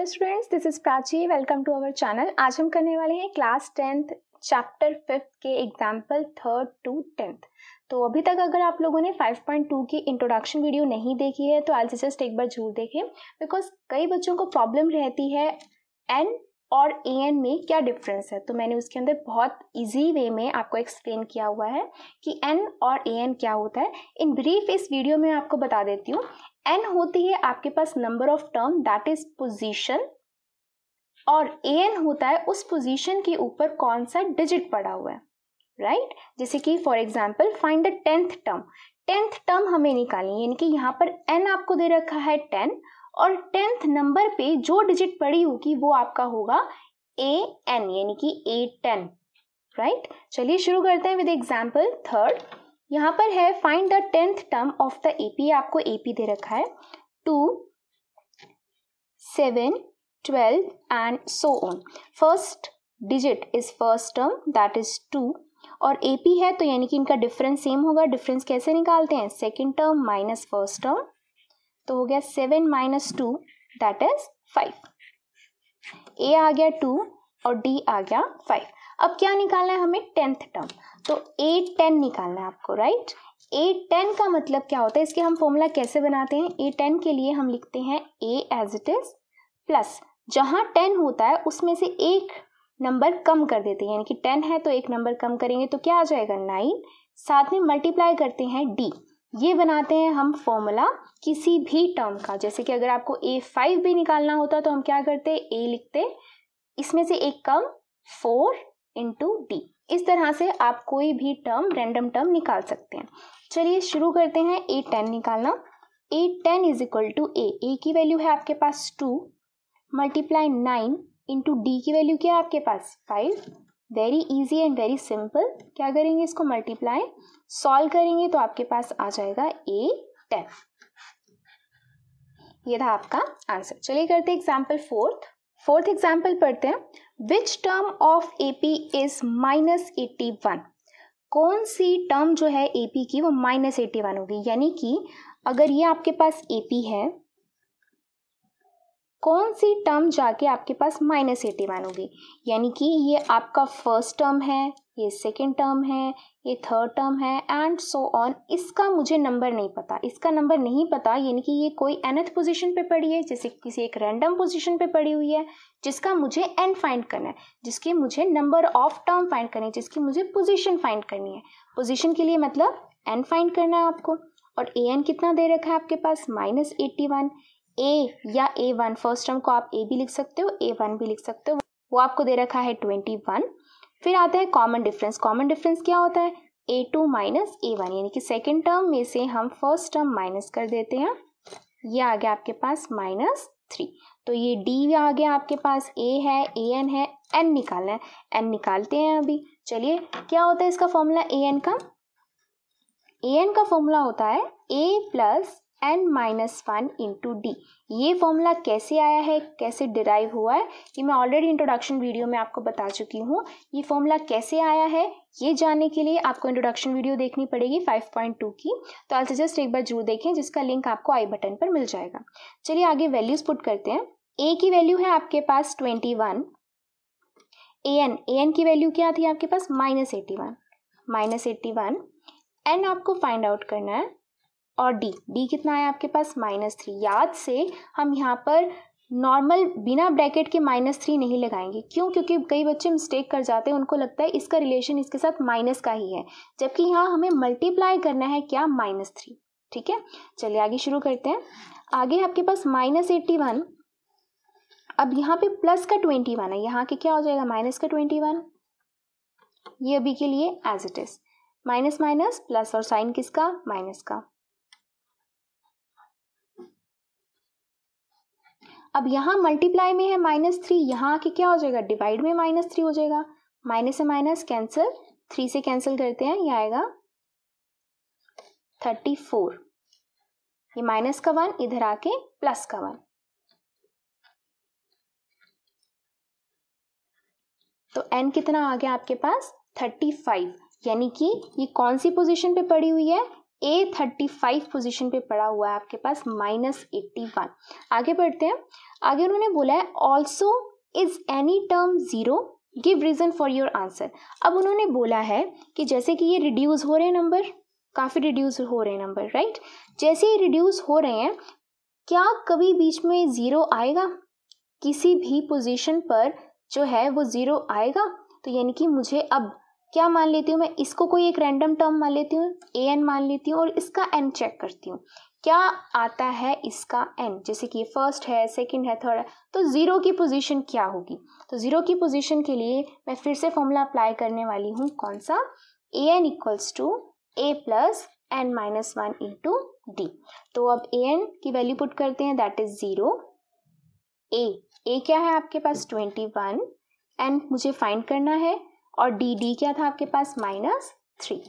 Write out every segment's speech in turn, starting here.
Hello students this is Prachi welcome to our channel आज हम करने वाले हैं क्लास टेंथ चैप्टर फिफ्थ के एग्जाम्पल थर्ड टू टेंथ तो अभी तक अगर आप लोगों ने 5.2 की इंट्रोडक्शन वीडियो नहीं देखी है तो आई जस्ट एक बार जरूर देखें बिकॉज कई बच्चों को प्रॉब्लम रहती है एन और ए एन में क्या डिफरेंस है तो मैंने उसके अंदर बहुत इजी वे में आपको एक्सप्लेन किया हुआ है कि एन और ए एन क्या होता है इन ब्रीफ इस वीडियो में आपको बता देती हूँ एन होती है आपके पास number of term that is position और ए एन होता है उस पोजिशन के ऊपर कौन सा डिजिट पड़ा हुआ है राइट right? जैसे कि for example find the tenth term tenth term हमें निकालनी है यानी कि यहाँ पर एन आपको दे रखा है टेन और टेंथ नंबर पे जो डिजिट पड़ी होगी वो आपका होगा ए एन यानी कि ए टेन राइट चलिए शुरू करते हैं विद एग्जाम्पल थर्ड यहाँ पर है find the tenth term of the AP आपको एपी दे रखा है two seven twelve and so on first digit is first term that is two और ए पी है तो यानी कि इनका डिफरेंस सेम होगा डिफरेंस कैसे निकालते हैं second term minus first term तो हो गया seven minus two that is five a आ गया टू और डी आ गया फाइव अब क्या निकालना है हमें टेंथ टर्म तो ए टेन निकालना है आपको राइट ए टेन का मतलब क्या होता है इसके हम फॉर्मूला कैसे बनाते हैं ए टेन के लिए हम लिखते हैं a as it is plus जहाँ टेन होता है उसमें से एक नंबर कम कर देते हैं यानी कि टेन है तो एक नंबर कम करेंगे तो क्या आ जाएगा नाइन साथ में मल्टीप्लाई करते हैं डी ये बनाते हैं हम फॉर्मूला किसी भी टर्म का जैसे कि अगर आपको ए फाइव भी निकालना होता तो हम क्या करते ए लिखते इसमें से एक कम फोर इंटू डी इस तरह से आप कोई भी टर्म रैंडम टर्म निकाल सकते हैं चलिए शुरू करते हैं ए टेन निकालना a ten is equal to a a की वैल्यू है आपके पास two multiply nine into d की वैल्यू क्या है आपके पास five very easy and very simple क्या करेंगे इसको मल्टीप्लाई सॉल्व करेंगे तो आपके पास आ जाएगा ए टेन ये था आपका आंसर चलिए करते एग्जाम्पल फोर्थ फोर्थ एग्जाम्पल पढ़ते हैं which term of A P is minus eighty one कौन सी टर्म जो है ए पी की वो माइनस एट्टी वन होगी यानी कि अगर ये आपके पास ए पी है कौन सी टर्म जाके आपके पास माइनस एटी होगी यानी कि ये आपका फर्स्ट टर्म है ये सेकेंड टर्म है ये थर्ड टर्म है एंड सो ऑन इसका मुझे नंबर नहीं पता इसका नंबर नहीं पता यानी कि ये कोई एनथ पोजीशन पे पड़ी है जैसे किसी एक रैंडम पोजीशन पे पड़ी हुई है जिसका मुझे एन फाइंड करना है जिसके मुझे नंबर ऑफ टर्म फाइंड करनी है जिसकी मुझे पोजीशन फाइंड करनी है पोजीशन के लिए मतलब एन फाइंड करना है आपको और ए एन कितना दे रखा है आपके पास माइनस एट्टी वन ए या ए वन फर्स्ट टर्म को आप ए भी लिख सकते हो ए वन भी लिख सकते हो वो आपको दे रखा है ट्वेंटी वन फिर आता है कॉमन डिफरेंस कॉमन डिफरेंस क्या होता है a two minus a one यानी कि सेकेंड टर्म में से हम फर्स्ट टर्म माइनस कर देते हैं ये आ गया आपके पास माइनस थ्री तो ये डी आ गया आपके पास ए है ए एन है एन निकालना है एन निकालते हैं अभी चलिए क्या होता है इसका फॉर्मूला ए एन का ए एन का फॉर्मूला होता है a plus n minus one into d ये फॉर्मूला कैसे आया है कैसे डिराइव हुआ है ये मैं ऑलरेडी इंट्रोडक्शन वीडियो में आपको बता चुकी हूँ ये फॉर्मूला कैसे आया है ये जानने के लिए आपको इंट्रोडक्शन वीडियो देखनी पड़ेगी 5.2 की तो आल जस्ट एक बार जरूर देखें जिसका लिंक आपको आई बटन पर मिल जाएगा चलिए आगे वैल्यूज़ पुट करते हैं ए की वैल्यू है आपके पास twenty one a n a n की वैल्यू क्या थी आपके पास minus eighty one minus eighty one n आपको फाइंड आउट करना है और डी डी कितना आया आपके पास माइनस थ्री याद से हम यहाँ पर नॉर्मल बिना ब्रैकेट के माइनस थ्री नहीं लगाएंगे क्यों क्योंकि कई बच्चे मिस्टेक कर जाते हैं उनको लगता है इसका रिलेशन इसके साथ माइनस का ही है जबकि यहाँ हमें मल्टीप्लाई करना है क्या माइनस थ्री ठीक है चलिए आगे शुरू करते हैं आगे आपके पास माइनस एट्टी वन अब यहाँ पे प्लस का ट्वेंटी वन है यहाँ के क्या हो जाएगा माइनस का ट्वेंटी वन ये अभी के लिए as it is minus minus plus और साइन किसका माइनस का अब यहाँ मल्टीप्लाई में है माइनस थ्री यहाँ आके क्या हो जाएगा डिवाइड में माइनस थ्री हो जाएगा माइनस से माइनस कैंसिल थ्री से कैंसिल करते हैं ये आएगा थर्टी फोर ये माइनस का वन इधर आके प्लस का वन तो एन कितना आ गया आपके पास थर्टी फाइव यानी कि ये कौन सी पोजीशन पे पड़ी हुई है ए थर्टी फाइव पोजिशन पे पड़ा हुआ है आपके पास माइनस एट्टी वन आगे बढ़ते हैं आगे उन्होंने बोला है also is any term zero give reason for your answer अब उन्होंने बोला है कि जैसे कि ये रिड्यूस हो रहे हैं नंबर काफ़ी रिड्यूस हो रहे हैं नंबर राइट जैसे ये रिड्यूस हो रहे हैं क्या कभी बीच में ज़ीरो आएगा किसी भी पोजिशन पर जो है वो ज़ीरो आएगा तो यानी कि मुझे अब क्या मान लेती हूँ मैं इसको कोई एक रैंडम टर्म मान लेती हूँ ए एन मान लेती हूँ और इसका एन चेक करती हूँ क्या आता है इसका एन जैसे कि फर्स्ट है सेकंड है थर्ड है तो ज़ीरो की पोजीशन क्या होगी तो ज़ीरो की पोजीशन के लिए मैं फिर से फॉर्मूला अप्लाई करने वाली हूँ कौन सा a n equals to a plus n minus one into d तो अब ए एन की वैल्यू पुट करते हैं that is zero a a क्या है आपके पास ट्वेंटी वन एन मुझे फाइंड करना है और डी डी क्या था आपके पास माइनस थ्री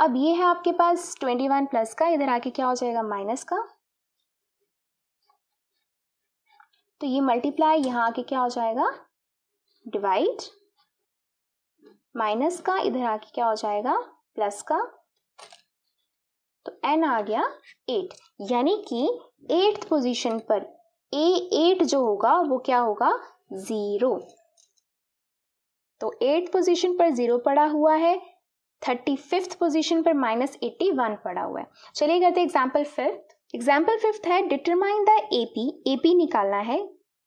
अब ये है आपके पास ट्वेंटी वन प्लस का इधर आके क्या हो जाएगा माइनस का तो ये मल्टीप्लाई यहाँ आके क्या हो जाएगा डिवाइड माइनस का इधर आके क्या हो जाएगा प्लस का तो एन आ गया एट यानी कि एट्थ पोजीशन पर ए एट जो होगा वो क्या होगा ज़ीरो तो एट पोजीशन पर जीरो पड़ा हुआ है थर्टी फिफ्थ पोजिशन पर माइनस एट्टी वन पड़ा हुआ है चलिए करते एग्जाम्पल फिफ्थ एग्जाम्पल फिफ्थ है determine the A P A P निकालना है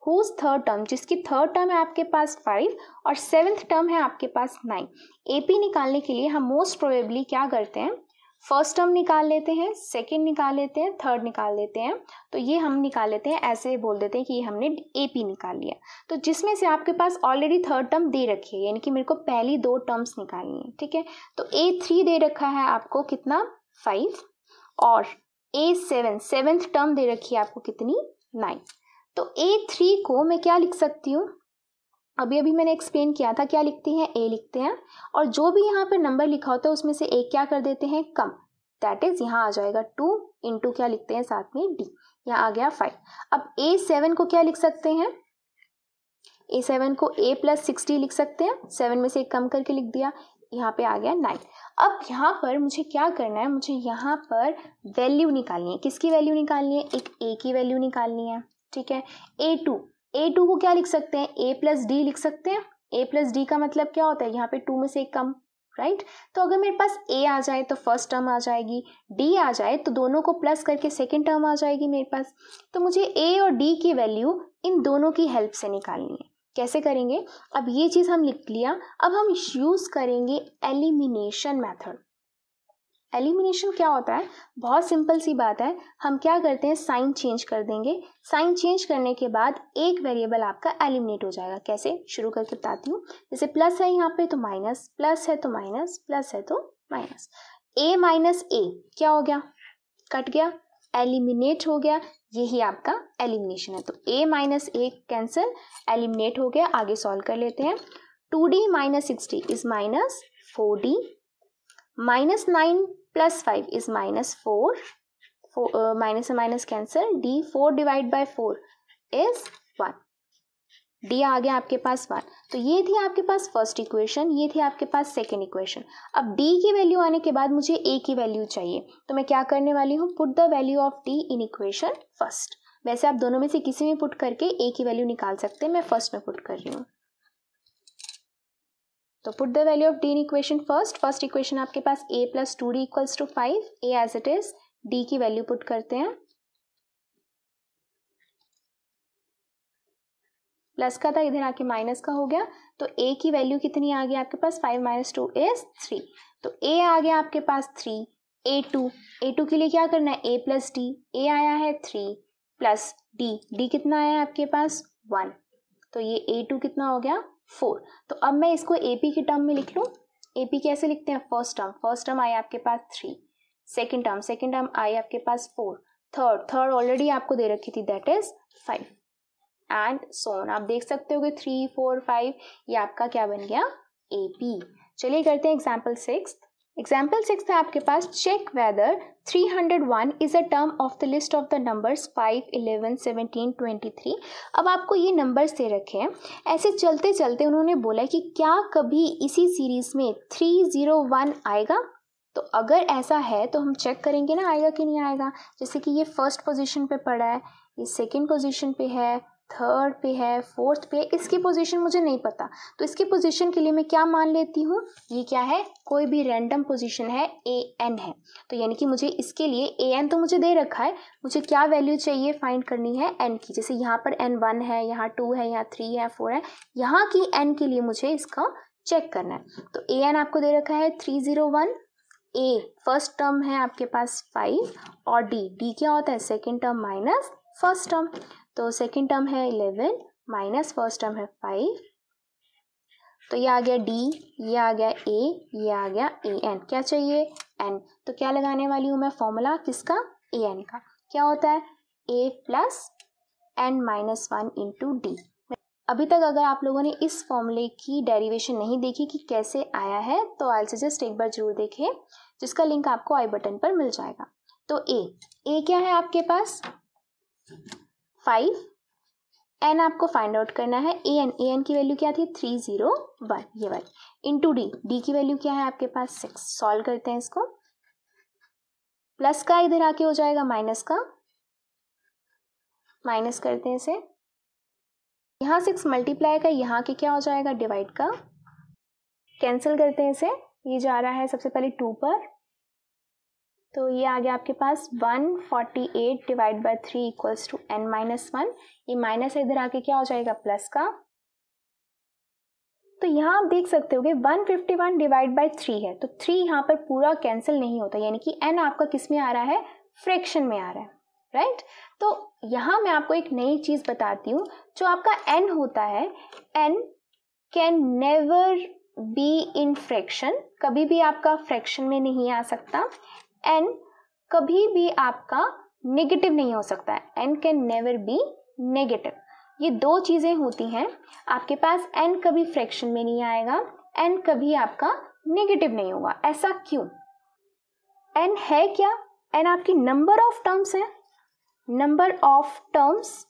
हुज थर्ड टर्म जिसकी थर्ड टर्म है आपके पास फाइव और सेवेंथ टर्म है आपके पास नाइन ए पी निकालने के लिए हम मोस्ट प्रोबेबली क्या करते हैं फर्स्ट टर्म निकाल लेते हैं सेकेंड निकाल लेते हैं थर्ड निकाल लेते हैं तो ये हम निकाल लेते हैं ऐसे बोल देते हैं कि ये हमने ए पी निकाल लिया तो जिसमें से आपके पास ऑलरेडी थर्ड टर्म दे रखी है यानी कि मेरे को पहली दो टर्म्स निकालनी है ठीक है तो ए थ्री दे रखा है आपको कितना फाइव और ए सेवन सेवेंथ टर्म दे रखी है आपको कितनी नाइन तो ए थ्री को मैं क्या लिख सकती हूँ अभी अभी मैंने एक्सप्लेन किया था क्या लिखते हैं ए लिखते हैं और जो भी यहाँ पर नंबर लिखा होता है उसमें से एक क्या कर देते हैं कम दैट इज यहाँ आ जाएगा टू इंटू क्या लिखते हैं साथ में डी यहाँ आ गया फाइव अब ए सेवन को क्या लिख सकते हैं ए सेवन को ए प्लस सिक्सटी लिख सकते हैं सेवन में से एक कम करके लिख दिया यहाँ पे आ गया नाइन अब यहाँ पर मुझे क्या करना है मुझे यहाँ पर वैल्यू निकालनी है किसकी वैल्यू निकालनी है एक ए की वैल्यू निकालनी है ठीक है ए टू ए टू को क्या लिख सकते हैं ए प्लस डी लिख सकते हैं ए प्लस डी का मतलब क्या होता है यहाँ पे टू में से एक कम राइट right? तो अगर मेरे पास ए आ जाए तो फर्स्ट टर्म आ जाएगी डी आ जाए तो दोनों को प्लस करके सेकेंड टर्म आ जाएगी मेरे पास तो मुझे ए और डी की वैल्यू इन दोनों की हेल्प से निकालनी है कैसे करेंगे अब ये चीज़ हम लिख लिया अब हम यूज़ करेंगे एलिमिनेशन मेथड एलिमिनेशन क्या होता है बहुत सिंपल सी बात है हम क्या करते हैं साइन चेंज कर देंगे साइन चेंज करने के बाद एक वेरिएबल आपका एलिमिनेट हो जाएगा कैसे शुरू करके बताती हूँ जैसे प्लस है यहाँ पे तो माइनस प्लस है तो माइनस प्लस है तो माइनस ए माइनस ए क्या हो गया कट गया एलिमिनेट हो गया यही आपका एलिमिनेशन है तो a minus a cancel eliminate हो गया आगे सॉल्व कर लेते हैं two d minus sixty is minus four d minus nine plus five is minus four minus से minus cancel d four divide by four is one d आ गया आपके पास वन तो ये थी आपके पास फर्स्ट इक्वेशन ये थी आपके पास सेकेंड इक्वेशन अब डी की वैल्यू आने के बाद मुझे ए की वैल्यू चाहिए तो मैं क्या करने वाली हूँ put the value of d in equation first वैसे आप दोनों में से किसी में पुट करके ए की वैल्यू निकाल सकते हैं मैं फर्स्ट में पुट कर रही हूँ तो put the value of d in equation first first equation आपके पास a plus two d equals to five a as it is d की वैल्यू पुट करते हैं प्लस का था इधर आके माइनस का हो गया तो ए की वैल्यू कितनी आ गई आपके पास five minus two is three तो ए आ गया आपके पास three a two a two के लिए क्या करना है ए प्लस डी ए आया है थ्री प्लस डी डी कितना आया है आपके पास वन तो ये ए टू कितना हो गया फोर तो अब मैं इसको ए पी के टर्म में लिख लूँ ए पी कैसे लिखते हैं फर्स्ट टर्म फर्स्ट टर्म आई आपके पास three second term second term आई आपके पास फोर थर्ड थर्ड ऑलरेडी आपको दे रखी थी that is five and so on आप देख सकते हो कि थ्री फोर फाइव ये आपका क्या बन गया ए पी चलिए करते हैं एग्जाम्पल सिक्स एग्जाम्पल सिक्स है आपके पास check whether 301 is a term of the list of the numbers 5, 11, 17, 23. अब आपको ये नंबर्स दे रखे हैं ऐसे चलते चलते उन्होंने बोला कि क्या कभी इसी सीरीज में 301 आएगा तो अगर ऐसा है तो हम चेक करेंगे ना आएगा कि नहीं आएगा जैसे कि ये फर्स्ट पोजीशन पे पड़ा है ये सेकंड पोजीशन पे है थर्ड पे है फोर्थ पे है इसकी पोजीशन मुझे नहीं पता तो इसकी पोजीशन के लिए मैं क्या मान लेती हूँ ये क्या है कोई भी रैंडम पोजीशन है ए एन है तो यानी कि मुझे इसके लिए ए एन तो मुझे दे रखा है मुझे क्या वैल्यू चाहिए फाइंड करनी है एन की जैसे यहाँ पर एन वन है यहाँ टू है यहाँ थ्री है फोर है यहाँ की एन के लिए मुझे इसका चेक करना है तो ए एन आपको दे रखा है three zero one a first term है आपके पास फाइव और डी डी क्या होता है second term minus first term तो सेकेंड टर्म है इलेवन माइनस फर्स्ट टर्म है फाइव तो ये आ गया डी ये आ गया ए ये आ गया ए एन क्या चाहिए एन तो क्या लगाने वाली हूँ मैं फॉर्मूला किसका ए एन का क्या होता है a plus n minus one into d अभी तक अगर आप लोगों ने इस फॉर्मूले की डेरिवेशन नहीं देखी कि कैसे आया है तो आई सजेस्ट एक बार जरूर देखें जिसका लिंक आपको आई बटन पर मिल जाएगा तो ए ए क्या है आपके पास फाइव एन आपको फाइंड आउट करना है ए एन ए एन की वैल्यू क्या थी थ्री जीरो वन ये one into d d की वैल्यू क्या है आपके पास सिक्स सॉल्व करते हैं इसको प्लस का इधर आके हो जाएगा माइनस का माइनस करते हैं इसे यहाँ सिक्स मल्टीप्लाई का यहाँ के क्या हो जाएगा डिवाइड का कैंसिल करते हैं इसे ये जा रहा है सबसे पहले टू पर तो ये आ गया आपके पास 148 forty eight divide by three equals to n minus one ये माइनस इधर आके क्या हो जाएगा प्लस का तो यहाँ आप देख सकते होगे 151 fifty one divide by three है तो थ्री यहाँ पर पूरा कैंसिल नहीं होता यानी कि एन आपका किस में आ रहा है फ्रैक्शन में आ रहा है राइट तो यहाँ मैं आपको एक नई चीज़ बताती हूँ जो आपका एन होता है n can never be in fraction कभी भी आपका फ्रैक्शन में नहीं आ सकता एन कभी भी आपका नेगेटिव नहीं हो सकता है n can never be negative ये दो चीज़ें होती हैं आपके पास एन कभी फ्रैक्शन में नहीं आएगा एन कभी आपका नेगेटिव नहीं होगा ऐसा क्यों एन है क्या एन आपकी नंबर ऑफ टर्म्स है नंबर ऑफ टर्म्स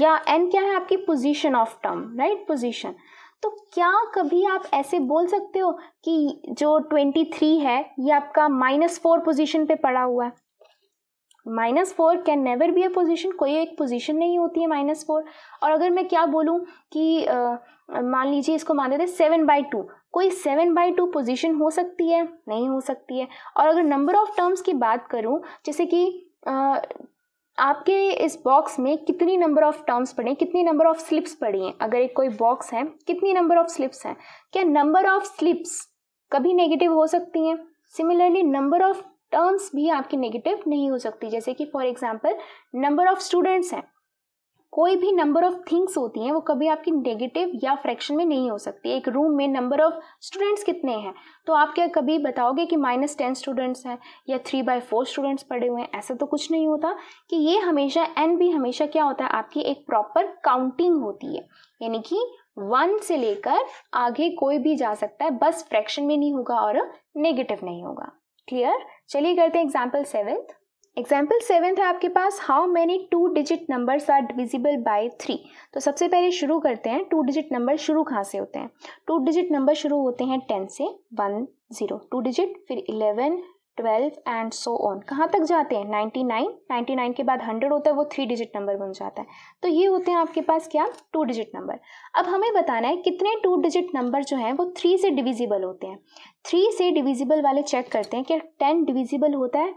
या एन क्या है आपकी position of term right position तो क्या कभी आप ऐसे बोल सकते हो कि जो 23 है ये आपका माइनस फोर पोजिशन पे पड़ा हुआ है minus four can never be a position कोई एक पोजिशन नहीं होती है माइनस फोर और अगर मैं क्या बोलूँ कि मान लीजिए इसको मान देते सेवन बाई टू कोई सेवन बाई टू पोजिशन हो सकती है नहीं हो सकती है और अगर नंबर ऑफ टर्म्स की बात करूँ जैसे कि आपके इस बॉक्स में कितनी नंबर ऑफ टर्म्स हैं कितनी नंबर ऑफ स्लिप्स पड़ी हैं अगर एक कोई बॉक्स है कितनी नंबर ऑफ स्लिप्स हैं क्या नंबर ऑफ स्लिप्स कभी नेगेटिव हो सकती हैं सिमिलरली नंबर ऑफ टर्म्स भी आपकी नेगेटिव नहीं हो सकती जैसे कि for example number of students हैं कोई भी नंबर ऑफ थिंग्स होती हैं वो कभी आपकी नेगेटिव या फ्रैक्शन में नहीं हो सकती एक रूम में नंबर ऑफ स्टूडेंट्स कितने हैं तो आप क्या कभी बताओगे कि माइनस टेन स्टूडेंट्स हैं या थ्री बाई फोर स्टूडेंट्स पढ़े हुए हैं ऐसा तो कुछ नहीं होता कि ये हमेशा एन भी हमेशा क्या होता है आपकी एक प्रॉपर काउंटिंग होती है यानी कि वन से लेकर आगे कोई भी जा सकता है बस फ्रैक्शन में नहीं होगा और नेगेटिव नहीं होगा क्लियर चलिए करते हैं एग्जाम्पल सेवेंथ एग्जाम्पल सेवन है आपके पास how many two digit numbers are divisible by three तो सबसे पहले शुरू करते हैं टू डिजिट नंबर शुरू कहाँ से होते हैं टू डिजिट नंबर शुरू होते हैं टेन से वन ज़ीरो टू डिजिट फिर eleven twelve and so on कहाँ तक जाते हैं नाइन्टी नाइन नाइन्टी नाइन के बाद हंड्रेड होता है वो थ्री डिजिट नंबर बन जाता है तो ये होते हैं आपके पास क्या टू डिजिट नंबर अब हमें बताना है कितने टू डिजिट नंबर जो हैं वो थ्री से डिविजिबल होते हैं थ्री से डिविजिबल वाले चेक करते हैं कि टेन डिविजिबल होता है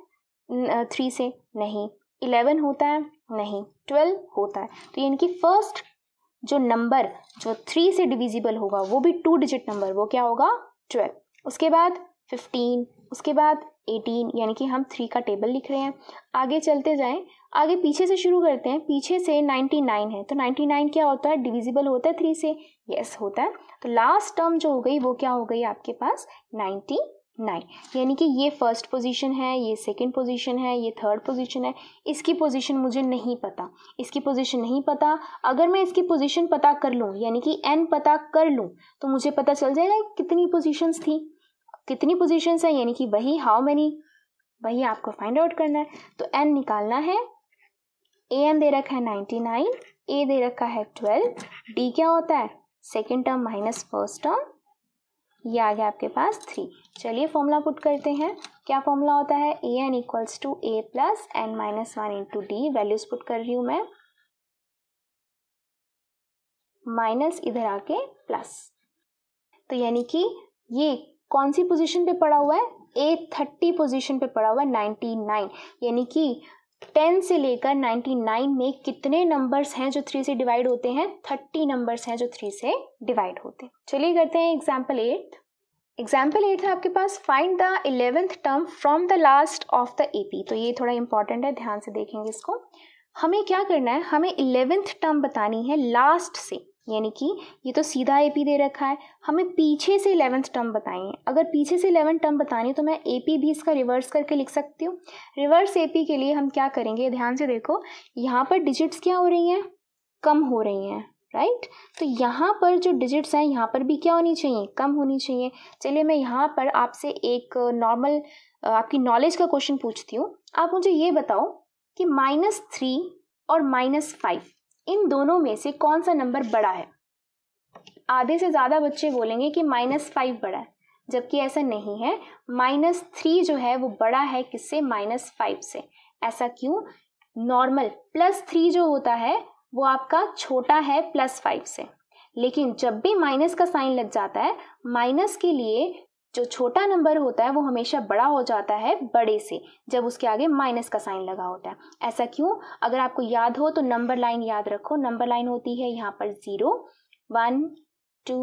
थ्री से नहीं इलेवन होता है नहीं ट्वेल्व होता है तो ये इनकी फर्स्ट जो नंबर जो थ्री से डिविजिबल होगा वो भी टू डिजिट नंबर वो क्या होगा ट्वेल्व उसके बाद फिफ्टीन उसके बाद एटीन यानी कि हम थ्री का टेबल लिख रहे हैं आगे चलते जाएं आगे पीछे से शुरू करते हैं पीछे से नाइन्टी नाइन है तो नाइन्टी नाइन क्या होता है डिविजिबल होता है थ्री से यस होता है तो लास्ट टर्म जो हो गई वो क्या हो गई आपके पास नाइन्टी नाइन यानी कि ये फर्स्ट पोजीशन है ये सेकंड पोजीशन है ये थर्ड पोजीशन है इसकी पोजीशन मुझे नहीं पता इसकी पोजीशन नहीं पता अगर मैं इसकी पोजीशन पता कर लूँ यानी कि एन पता कर लूँ तो मुझे पता चल जाएगा कितनी पोजीशंस थी कितनी पोजीशंस है यानी कि वही हाउ मैनी वही आपको फाइंड आउट करना है तो एन निकालना है ए एन दे रखा है नाइन्टी नाइन ए दे रखा है ट्वेल्व डी क्या होता है second term minus first term ये आ गया आपके पास थ्री चलिए फॉर्मूला पुट करते हैं क्या फॉर्मूला होता है a n equals to a plus n minus one into d values put कर रही हूँ मैं माइनस इधर आके प्लस तो यानी कि ये कौन सी पोजीशन पे पड़ा हुआ है ए थर्टी पोजीशन पे पड़ा हुआ है नाइन्टी नाइन यानी कि टेन से लेकर नाइन्टी नाइन में कितने नंबर्स हैं जो थ्री से डिवाइड होते हैं थर्टी नंबर्स हैं जो थ्री से डिवाइड होते हैं चलिए करते हैं एग्जाम्पल एट एग्जाम्पल एट है आपके पास find the eleventh term from the last of the P तो ये थोड़ा इंपॉर्टेंट है ध्यान से देखेंगे इसको हमें क्या करना है हमें इलेवेंथ टर्म बतानी है लास्ट से यानी कि ये तो सीधा ए पी दे रखा है हमें पीछे से इलेवंथ टर्म बताइए अगर पीछे से इलेवंथ टर्म बतानी है तो मैं ए पी भी इसका रिवर्स करके लिख सकती हूँ रिवर्स ए पी के लिए हम क्या करेंगे ध्यान से देखो यहाँ पर डिजिट्स क्या हो रही हैं कम हो रही हैं राइट तो यहाँ पर जो डिजिट्स हैं यहाँ पर भी क्या होनी चाहिए कम होनी चाहिए चलिए मैं यहाँ पर आपसे एक नॉर्मल आपकी नॉलेज का क्वेश्चन पूछती हूँ आप मुझे ये बताओ कि माइनस थ्री और माइनस फाइव इन दोनों में से कौन सा नंबर बड़ा है आधे से ज़्यादा बच्चे बोलेंगे कि माइनस फाइव बड़ा है जबकि ऐसा नहीं है माइनस थ्री जो है वो बड़ा है किससे माइनस फाइव से ऐसा क्यों नॉर्मल प्लस थ्री जो होता है वो आपका छोटा है प्लस फाइव से लेकिन जब भी माइनस का साइन लग जाता है माइनस के लिए जो छोटा नंबर होता है वो हमेशा बड़ा हो जाता है बड़े से जब उसके आगे माइनस का साइन लगा होता है ऐसा क्यों अगर आपको याद हो तो नंबर लाइन याद रखो नंबर लाइन होती है यहाँ पर ज़ीरो वन टू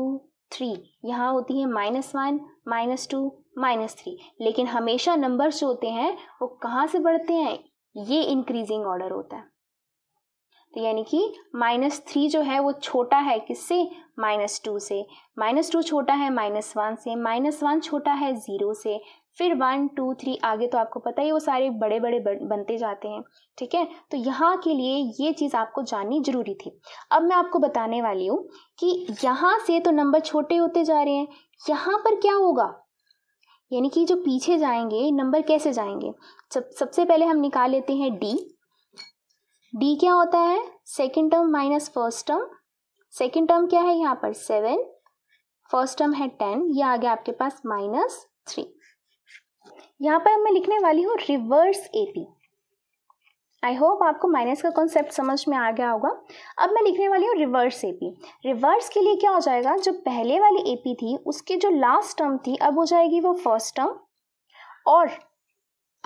थ्री यहाँ होती है minus one minus two minus three लेकिन हमेशा नंबर्स जो होते हैं वो कहाँ से बढ़ते हैं ये इंक्रीजिंग ऑर्डर होता है तो यानी कि माइनस थ्री जो है वो छोटा है किससे माइनस टू से माइनस टू छोटा है माइनस वन से माइनस वन छोटा है ज़ीरो से फिर वन टू थ्री आगे तो आपको पता ही वो सारे बड़े बड़े बनते जाते हैं ठीक है तो यहाँ के लिए ये चीज़ आपको जाननी ज़रूरी थी अब मैं आपको बताने वाली हूँ कि यहाँ से तो नंबर छोटे होते जा रहे हैं यहाँ पर क्या होगा यानी कि जो पीछे जाएंगे नंबर कैसे जाएंगे सब सबसे पहले हम निकाल लेते हैं डी डी क्या होता है second term minus first term second term क्या है यहाँ पर सेवन फर्स्ट टर्म है टेन ये आ गया आपके पास माइनस थ्री यहाँ पर मैं लिखने वाली हूँ रिवर्स एपी आई होप आपको माइनस का कॉन्सेप्ट समझ में आ गया होगा अब मैं लिखने वाली हूँ रिवर्स एपी रिवर्स के लिए क्या हो जाएगा जो पहले वाली एपी थी उसकी जो लास्ट टर्म थी अब हो जाएगी वो फर्स्ट टर्म और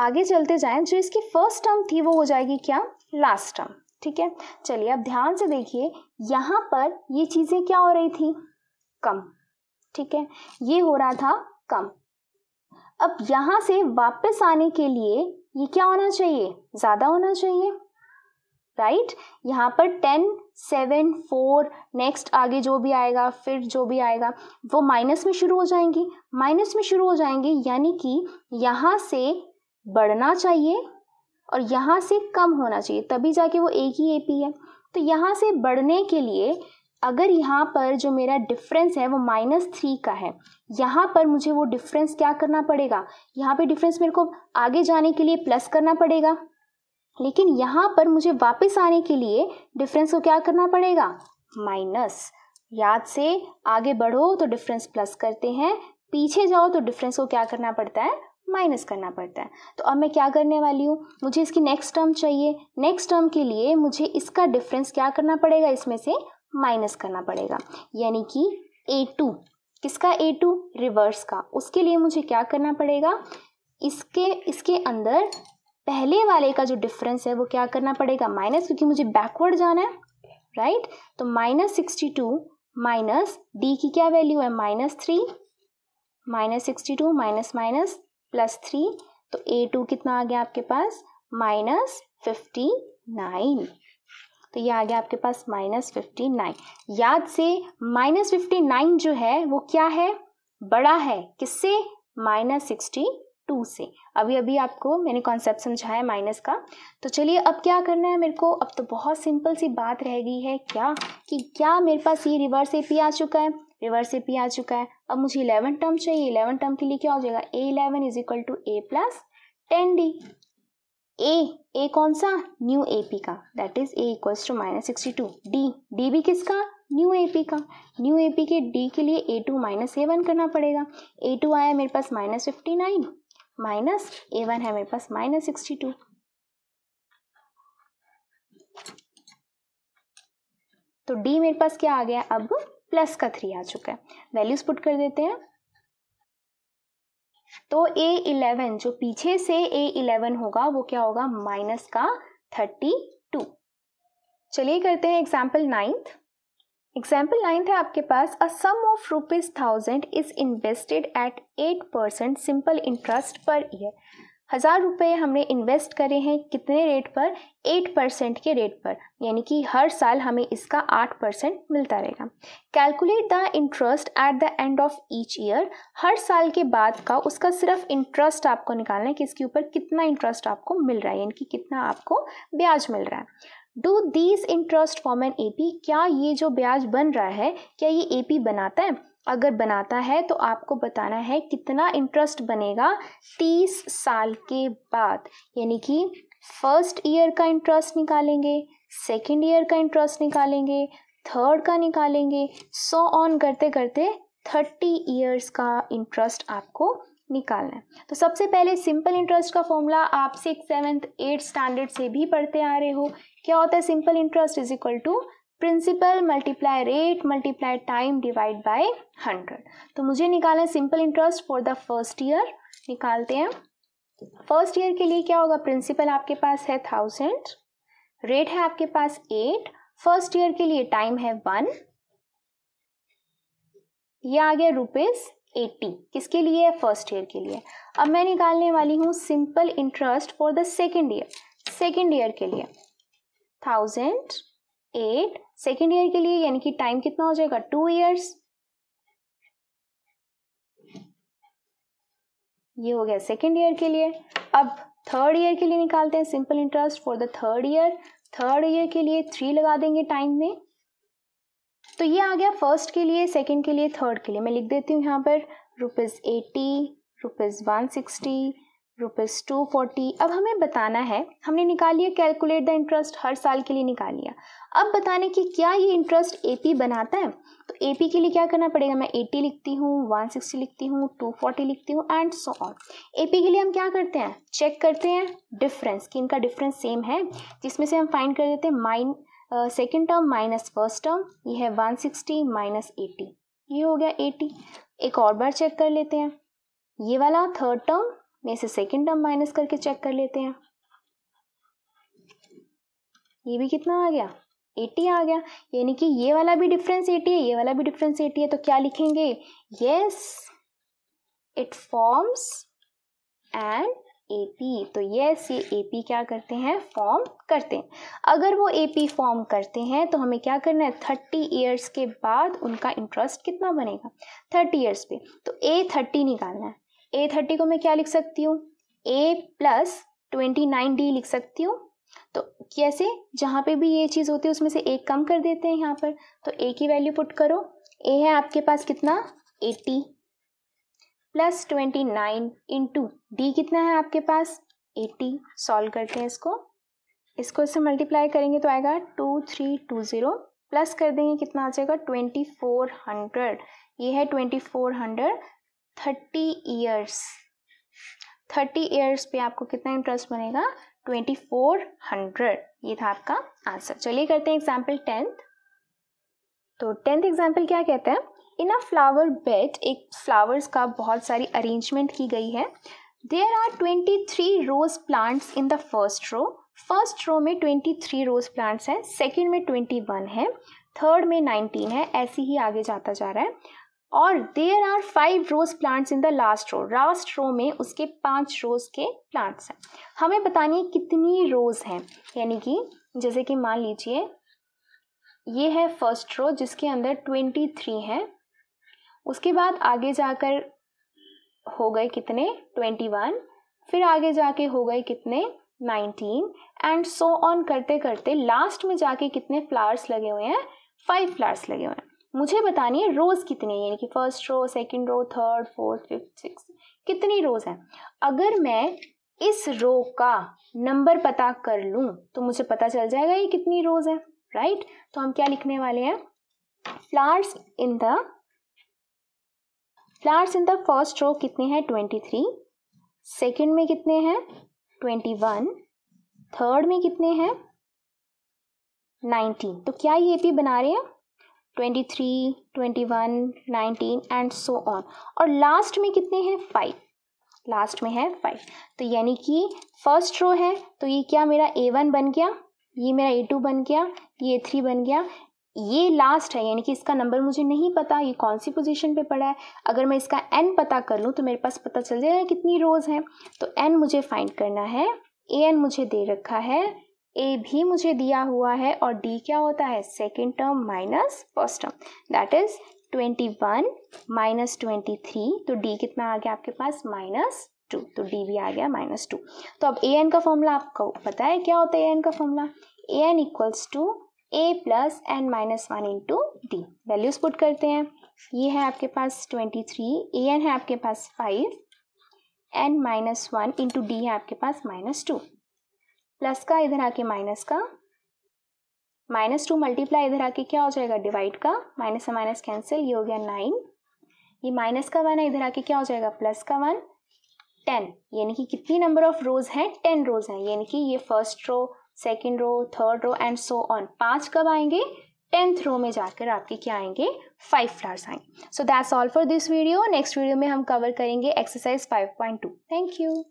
आगे चलते जाएं जो इसकी फर्स्ट टर्म थी वो हो जाएगी क्या लास्ट टर्म ठीक है चलिए अब ध्यान से देखिए यहाँ पर ये चीज़ें क्या हो रही थी कम ठीक है ये हो रहा था कम अब यहाँ से वापस आने के लिए ये क्या होना चाहिए ज़्यादा होना चाहिए राइट right? यहाँ पर टेन सेवन फोर नेक्स्ट आगे जो भी आएगा फिर जो भी आएगा वो माइनस में शुरू हो जाएंगी माइनस में शुरू हो जाएंगे यानी कि यहाँ से बढ़ना चाहिए और यहाँ से कम होना चाहिए तभी जाके वो एक ही ए पी है तो यहाँ से बढ़ने के लिए अगर यहाँ पर जो मेरा डिफरेंस है वो माइनस थ्री का है यहाँ पर मुझे वो डिफरेंस क्या करना पड़ेगा यहाँ पे डिफरेंस मेरे को आगे जाने के लिए प्लस करना पड़ेगा लेकिन यहाँ पर मुझे वापस आने के लिए डिफरेंस को क्या करना पड़ेगा माइनस याद से आगे बढ़ो तो डिफरेंस प्लस करते हैं पीछे जाओ तो डिफरेंस को क्या करना पड़ता है माइनस करना पड़ता है तो अब मैं क्या करने वाली हूँ मुझे इसकी नेक्स्ट टर्म चाहिए नेक्स्ट टर्म के लिए मुझे इसका डिफरेंस क्या करना पड़ेगा इसमें से माइनस करना पड़ेगा यानी कि ए टू किसका ए टू रिवर्स का उसके लिए मुझे क्या करना पड़ेगा इसके इसके अंदर पहले वाले का जो डिफरेंस है वो क्या करना पड़ेगा माइनस क्योंकि मुझे बैकवर्ड जाना है राइट तो minus sixty two minus D की क्या वैल्यू है minus three minus sixty two minus minus plus three तो ए टू कितना आ गया आपके पास माइनस फिफ्टी नाइन तो ये आ गया आपके पास माइनस फिफ्टी नाइन याद से माइनस फिफ्टी नाइन जो है वो क्या है बड़ा है किससे माइनस सिक्सटी टू से अभी अभी आपको मैंने कॉन्सेप्ट समझाया माइनस का तो चलिए अब क्या करना है मेरे को अब तो बहुत सिंपल सी बात रह गई है क्या कि क्या मेरे पास ये रिवर्स ए पी आ चुका है रिवर्स ए पी आ चुका है अब मुझे इलेवन टर्म चाहिए इलेवन टर्म के लिए क्या हो जाएगा a eleven is equal to a plus ten d a a कौन सा न्यू ए पी का that is a equals to minus sixty two d d भी किसका न्यू ए पी का न्यू ए पी के डी के लिए a two minus a one करना पड़ेगा ए टू आया मेरे पास minus fifty nine minus a one है मेरे पास माइनस सिक्सटी टू तो डी मेरे पास क्या आ गया अब प्लस का थ्री आ चुका है वैल्यूज पुट कर देते हैं तो ए इलेवन जो पीछे से ए इलेवन होगा वो क्या होगा माइनस का थर्टी टू चलिए करते हैं एग्जाम्पल नाइन्थ एग्जाम्पल नाइन्थ है आपके पास a sum of rupees thousand is invested at at percent simple interest per year हज़ार रुपये हमने इन्वेस्ट करे हैं कितने रेट पर एट परसेंट के रेट पर यानी कि हर साल हमें इसका आठ परसेंट मिलता रहेगा calculate the interest at the end of each year हर साल के बाद का उसका सिर्फ इंटरेस्ट आपको निकालना है कि इसके ऊपर कितना इंटरेस्ट आपको मिल रहा है यानी कि कितना आपको ब्याज मिल रहा है do these interest form an A P क्या ये जो ब्याज बन रहा है क्या ये ए पी बनाता है अगर बनाता है तो आपको बताना है कितना इंटरेस्ट बनेगा तीस साल के बाद यानी कि फर्स्ट ईयर का इंटरेस्ट निकालेंगे सेकेंड ईयर का इंटरेस्ट निकालेंगे थर्ड का निकालेंगे सो so ऑन करते करते थर्टी ईयर्स का इंटरेस्ट आपको निकालना है तो सबसे पहले सिंपल इंटरेस्ट का फॉर्मूला आप सिक्स सेवन्थ एट्थ स्टैंडर्ड से भी पढ़ते आ रहे हो क्या होता है simple interest is equal to principal multiply rate multiply time divide by hundred तो मुझे निकालना है simple interest for the first year निकालते हैं फर्स्ट ईयर के लिए क्या होगा प्रिंसिपल आपके पास है थाउजेंड रेट है आपके पास एट फर्स्ट ईयर के लिए टाइम है वन ये आ गया रुपीज एट्टी किसके लिए है फर्स्ट ईयर के लिए अब मैं निकालने वाली हूँ simple interest for the second year second year के लिए थाउजेंड एट सेकेंड ईयर के लिए यानी कि टाइम कितना हो जाएगा टू ईयर्स ये हो गया सेकेंड ईयर के लिए अब थर्ड ईयर के लिए निकालते हैं simple interest for the third year third year के लिए थ्री लगा देंगे टाइम में तो ये आ गया फर्स्ट के लिए सेकेंड के लिए थर्ड के लिए मैं लिख देती हूँ यहाँ पर rupees eighty rupees one sixty rupees two forty अब हमें बताना है हमने निकाल लिया कैलकुलेट द इंटरेस्ट हर साल के लिए निकाल लिया अब बताने कि क्या ये इंटरेस्ट एपी बनाता है तो एपी के लिए क्या करना पड़ेगा मैं एटी लिखती हूँ वन सिक्सटी लिखती हूँ टू फोर्टी लिखती हूँ एंड सो ऑन एपी के लिए हम क्या करते हैं चेक करते हैं डिफरेंस कि इनका डिफरेंस सेम है जिसमें से हम फाइंड कर देते हैं mine second term minus first term ये है वन सिक्सटी माइनस एटी ये हो गया एटी एक और बार चेक कर लेते हैं ये वाला थर्ड टर्म मैं इसे सेकेंड टर्म माइनस करके चेक कर लेते हैं ये भी कितना आ गया 80 आ गया यानी कि ये वाला भी डिफरेंस 80 है ये वाला भी डिफरेंस 80 है तो क्या लिखेंगे yes it forms and AP तो यस ये एपी क्या करते हैं फॉर्म करते हैं अगर वो एपी फॉर्म करते हैं तो हमें क्या करना है थर्टी ईयर्स के बाद उनका इंटरेस्ट कितना बनेगा थर्टी ईयर्स पे तो ए थर्टी निकालना है ए थर्टी को मैं क्या लिख सकती हूँ a plus twenty nine d लिख सकती हूँ तो कैसे जहाँ पे भी ये चीज़ होती है उसमें से एक कम कर देते हैं यहाँ पर तो ए की वैल्यू पुट करो ए है आपके पास कितना eighty plus twenty nine into d कितना है आपके पास एटी सॉल्व करते हैं इसको इसको इससे मल्टीप्लाई करेंगे तो आएगा two three two zero plus कर देंगे कितना आ जाएगा ट्वेंटी फोर हंड्रेड ये है twenty four hundred thirty years thirty years पे आपको कितना इंटरेस्ट बनेगा ट्वेंटी फोर हंड्रेड ये था आपका आंसर चलिए करते हैं एग्जाम्पल टेंथ तो टेंथ एग्जाम्पल क्या कहते हैं इन अ फ्लावर बेड एक फ्लावर्स का बहुत सारी अरेंजमेंट की गई है there are twenty three rose plants in the first row first row में ट्वेंटी थ्री रोज प्लांट्स हैं सेकेंड में ट्वेंटी वन है थर्ड में नाइनटीन है ऐसे ही आगे जाता जा रहा है और there are five rose plants in the last row last row में उसके पांच रोज के प्लांट्स हैं हमें बतानी है कितनी रोज हैं यानी कि जैसे कि मान लीजिए ये है फर्स्ट रो जिसके अंदर ट्वेंटी थ्री हैं उसके बाद आगे जाकर हो गए कितने ट्वेंटी वन फिर आगे जाके हो गए कितने नाइनटीन एंड सो ऑन करते करते लास्ट में जाके कितने फ्लावर्स लगे हुए हैं फाइव फ्लावर्स लगे हुए हैं मुझे बतानी है रोज़ कितनी है यानी कि first row second row third fourth fifth six कितनी रोज़ हैं अगर मैं इस रो का नंबर पता कर लूँ तो मुझे पता चल जाएगा ये कितनी रोज़ है राइट तो हम क्या लिखने वाले हैं flowers in the flowers in the first row कितने हैं ट्वेंटी थ्री सेकेंड में कितने हैं ट्वेंटी वन थर्ड में कितने हैं नाइन्टीन तो क्या ये भी बना रहे हैं twenty three twenty one nineteen and so on और लास्ट में कितने हैं फाइव लास्ट में है फाइव तो यानी कि फर्स्ट रो है तो ये क्या मेरा ए वन बन गया ये मेरा ए टू बन गया ये ए थ्री बन गया ये लास्ट है यानी कि इसका नंबर मुझे नहीं पता ये कौन सी पोजीशन पे पड़ा है अगर मैं इसका एन पता कर लूँ तो मेरे पास पता चल जाएगा कितनी रोज़ हैं तो एन मुझे फाइंड करना है ए एन मुझे दे रखा है ए भी मुझे दिया हुआ है और डी क्या होता है second term minus first term that is twenty one minus twenty three तो डी कितना आ गया आपके पास माइनस टू तो डी भी आ गया माइनस टू तो अब ए एन का फॉर्मूला आपको पता है क्या होता है ए एन का formula a n equals to a plus n minus one into d values put करते हैं ये है आपके पास ट्वेंटी थ्री ए एन है आपके पास five n minus one into d है आपके पास माइनस टू प्लस का इधर आके माइनस का माइनस टू मल्टीप्लाई इधर आके क्या हो जाएगा डिवाइड का माइनस से माइनस कैंसिल ये हो गया नाइन ये माइनस का वन है इधर आके क्या हो जाएगा प्लस का वन टेन यानी कि कितनी नंबर ऑफ रोज हैं टेन रोज हैं यानी कि ये first row second row third row and so on पांच कब आएंगे टेंथ रो में जाकर आपके क्या आएंगे फाइव फ्लावर्स आएंगे so that's all for this video next video में हम कवर करेंगे exercise five point two thank you